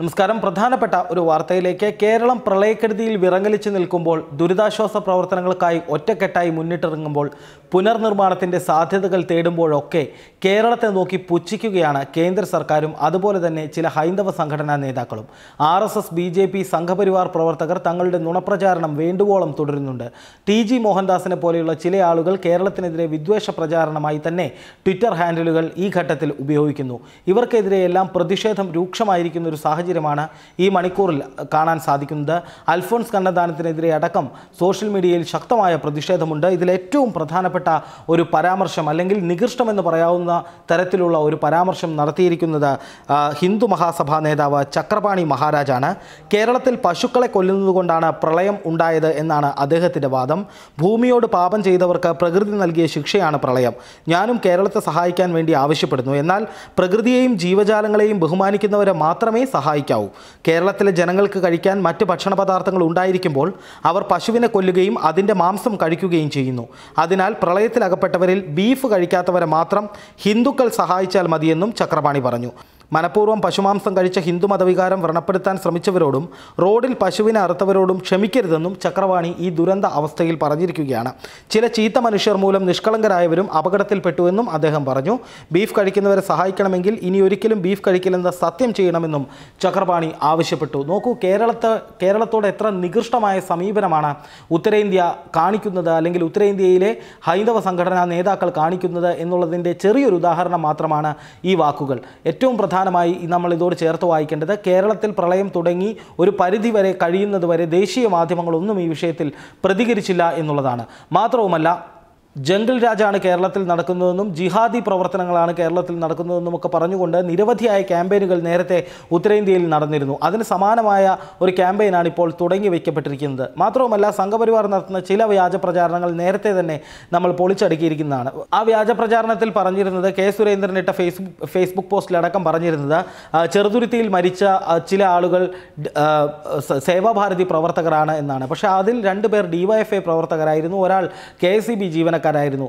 നമസ്കാരം പ്രധാനപ്പെട്ട ഒരു വാർത്തയിലേക്ക് കേരളം പ്രളയക്കെടുതിയിൽ വിറങ്ങലിച്ചു നിൽക്കുമ്പോൾ ദുരിതാശ്വാസ പ്രവർത്തനങ്ങൾക്കായി ഒറ്റക്കെട്ടായി മുന്നിട്ടിറങ്ങുമ്പോൾ പുനർനിർമ്മാണത്തിൻ്റെ സാധ്യതകൾ തേടുമ്പോഴൊക്കെ കേരളത്തെ നോക്കി പുച്ഛിക്കുകയാണ് കേന്ദ്ര സർക്കാരും അതുപോലെ തന്നെ ചില ഹൈന്ദവ സംഘടനാ നേതാക്കളും R S S B J P Sangh Parivar പ്രവർത്തകർ തങ്ങളുടെ നുണപ്രചാരണം വേണ്ടുവോളം തുടരുന്നുണ്ട് ടി ജി മോഹൻദാസിനെ പോലെയുള്ള ചില ആളുകൾ കേരളത്തിനെതിരെ വിദ്വേഷ പ്രചാരണമായി തന്നെ ട്വിറ്റർ ഹാൻഡിലുകൾ ഈ ഘട്ടത്തിൽ ഉപയോഗിക്കുന്നു ഇവർക്കെതിരെയെല്ലാം പ്രതിഷേധം രൂക്ഷമായിരിക്കുന്ന ഒരു സാഹചര്യം സാഹചര്യമാണ് ഈ മണിക്കൂറിൽ കാണാൻ സാധിക്കുന്നത് അൽഫോൺസ് കണ്ണദാനത്തിനെതിരെ അടക്കം സോഷ്യൽ മീഡിയയിൽ ശക്തമായ പ്രതിഷേധമുണ്ട് ഇതിലേറ്റവും പ്രധാനപ്പെട്ട ഒരു പരാമർശം അല്ലെങ്കിൽ നികൃഷ്ടമെന്ന് പറയാവുന്ന തരത്തിലുള്ള ഒരു പരാമർശം നടത്തിയിരിക്കുന്നത് ഹിന്ദു മഹാസഭാ നേതാവ് ചക്രപാണി മഹാരാജാണ് കേരളത്തിൽ പശുക്കളെ കൊല്ലുന്നതുകൊണ്ടാണ് പ്രളയം ഉണ്ടായത് എന്നാണ് അദ്ദേഹത്തിൻ്റെ വാദം ഭൂമിയോട് പാപം ചെയ്തവർക്ക് പ്രകൃതി നൽകിയ ശിക്ഷയാണ് പ്രളയം ഞാനും കേരളത്തെ സഹായിക്കാൻ വേണ്ടി ആവശ്യപ്പെടുന്നു എന്നാൽ പ്രകൃതിയെയും ജീവജാലങ്ങളെയും ബഹുമാനിക്കുന്നവരെ മാത്രമേ സഹായിക്കൂ സഹായിക്കാവൂ കേരളത്തിലെ ജനങ്ങൾക്ക് കഴിക്കാൻ മറ്റ് ഭക്ഷണ പദാർത്ഥങ്ങൾ ഉണ്ടായിരിക്കുമ്പോൾ അവർ പശുവിനെ കൊല്ലുകയും അതിൻ്റെ മാംസം കഴിക്കുകയും ചെയ്യുന്നു അതിനാൽ പ്രളയത്തിലകപ്പെട്ടവരിൽ ബീഫ് കഴിക്കാത്തവരെ മാത്രം ഹിന്ദുക്കൾ സഹായിച്ചാൽ മതിയെന്നും ചക്രപാണി പറഞ്ഞു മനഃപൂർവ്വം പശുമാംസം കഴിച്ച ഹിന്ദു മതവികാരം വ്രണപ്പെടുത്താൻ ശ്രമിച്ചവരോടും റോഡിൽ പശുവിനെ അറുത്തവരോടും ക്ഷമിക്കരുതെന്നും ചക്രവാണി ഈ ദുരന്ത അവസ്ഥയിൽ പറഞ്ഞിരിക്കുകയാണ് ചില ചീത്ത മനുഷ്യർ മൂലം നിഷ്കളങ്കരായവരും അപകടത്തിൽപ്പെട്ടുവെന്നും അദ്ദേഹം പറഞ്ഞു ബീഫ് കഴിക്കുന്നവരെ സഹായിക്കണമെങ്കിൽ ഇനി ഒരിക്കലും ബീഫ് കഴിക്കില്ലെന്ന് സത്യം ചെയ്യണമെന്നും ചക്രവാണി ആവശ്യപ്പെട്ടു നോക്കൂ കേരളത്തെ കേരളത്തോട് എത്ര നികൃഷ്ടമായ സമീപനമാണ് ഉത്തരേന്ത്യ കാണിക്കുന്നത് അല്ലെങ്കിൽ ഉത്തരേന്ത്യയിലെ ഹൈന്ദവ സംഘടനാ നേതാക്കൾ കാണിക്കുന്നത് എന്നുള്ളതിൻ്റെ ചെറിയൊരു ഉദാഹരണം മാത്രമാണ് ഈ വാക്കുകൾ ഏറ്റവും പ്രധാന പ്രധാനമായി നമ്മൾ ഇതോട് ചേർത്ത് വായിക്കേണ്ടത് കേരളത്തിൽ പ്രളയം തുടങ്ങി ഒരു പരിധി വരെ കഴിയുന്നതുവരെ ദേശീയ മാധ്യമങ്ങളൊന്നും ഈ വിഷയത്തിൽ പ്രതികരിച്ചില്ല എന്നുള്ളതാണ് മാത്രവുമല്ല ജനറൽ രാജാണ് കേരളത്തിൽ നടക്കുന്നതെന്നും ജിഹാദി പ്രവർത്തനങ്ങളാണ് കേരളത്തിൽ നടക്കുന്നതെന്നും ഒക്കെ പറഞ്ഞുകൊണ്ട് നിരവധിയായ ക്യാമ്പയിനുകൾ നേരത്തെ ഉത്തരേന്ത്യയിൽ നടന്നിരുന്നു അതിന് സമാനമായ ഒരു ക്യാമ്പയിനാണ് ഇപ്പോൾ തുടങ്ങി വയ്ക്കപ്പെട്ടിരിക്കുന്നത് മാത്രവുമല്ല സംഘപരിവാർ നടത്തുന്ന ചില വ്യാജ പ്രചാരണങ്ങൾ നേരത്തെ തന്നെ നമ്മൾ പൊളിച്ചടുക്കിയിരിക്കുന്നതാണ് ആ വ്യാജ പ്രചാരണത്തിൽ പറഞ്ഞിരുന്നത് കെ സുരേന്ദ്രൻ ഇട്ട ഫേസ്ബുക്ക് ഫേസ്ബുക്ക് പോസ്റ്റിലടക്കം പറഞ്ഞിരുന്നത് ചെറുതുരുത്തിയിൽ മരിച്ച ചില ആളുകൾ സേവാഭാരതി പ്രവർത്തകരാണ് എന്നാണ് പക്ഷേ അതിൽ രണ്ടുപേർ ഡിവൈഎഫ്ഐ പ്രവർത്തകരായിരുന്നു ഒരാൾ കെ എസ് സി ബി മനസ്സിലാക്കാനായിരുന്നു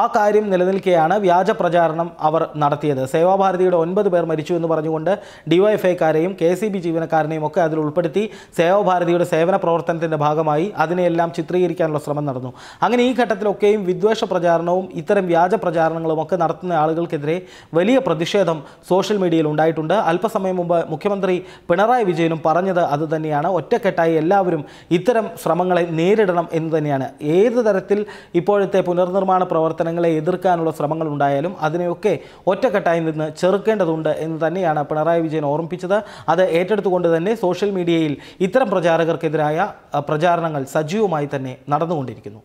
ആ കാര്യം നിലനിൽക്കെയാണ് വ്യാജ പ്രചാരണം അവർ നടത്തിയത് സേവാഭാരതിയുടെ ഒൻപത് പേർ മരിച്ചു എന്ന് പറഞ്ഞുകൊണ്ട് ഡിവൈഎഫ്ഐക്കാരെയും കെ സി ബി ജീവനക്കാരനെയും ഒക്കെ അതിൽ ഉൾപ്പെടുത്തി സേവാഭാരതിയുടെ സേവന പ്രവർത്തനത്തിൻ്റെ ഭാഗമായി അതിനെയെല്ലാം ചിത്രീകരിക്കാനുള്ള ശ്രമം നടന്നു അങ്ങനെ ഈ ഘട്ടത്തിലൊക്കെയും വിദ്വേഷ പ്രചാരണവും ഇത്തരം വ്യാജ പ്രചാരണങ്ങളും ഒക്കെ നടത്തുന്ന ആളുകൾക്കെതിരെ വലിയ പ്രതിഷേധം സോഷ്യൽ മീഡിയയിൽ ഉണ്ടായിട്ടുണ്ട് അല്പസമയം മുമ്പ് മുഖ്യമന്ത്രി പിണറായി വിജയനും പറഞ്ഞത് അതുതന്നെയാണ് ഒറ്റക്കെട്ടായി എല്ലാവരും ഇത്തരം ശ്രമങ്ങളെ നേരിടണം എന്ന് തന്നെയാണ് ഏത് തരത്തിൽ ഇപ്പോൾ ഇപ്പോഴത്തെ പുനർനിർമ്മാണ പ്രവർത്തനങ്ങളെ എതിർക്കാനുള്ള ശ്രമങ്ങൾ ഉണ്ടായാലും അതിനെയൊക്കെ ഒറ്റക്കെട്ടായി നിന്ന് ചെറുക്കേണ്ടതുണ്ട് എന്ന് തന്നെയാണ് പിണറായി വിജയൻ ഓർമ്മിപ്പിച്ചത് അത് ഏറ്റെടുത്തുകൊണ്ട് തന്നെ സോഷ്യൽ മീഡിയയിൽ ഇത്തരം പ്രചാരകർക്കെതിരായ പ്രചാരണങ്ങൾ സജീവമായി തന്നെ നടന്നുകൊണ്ടിരിക്കുന്നു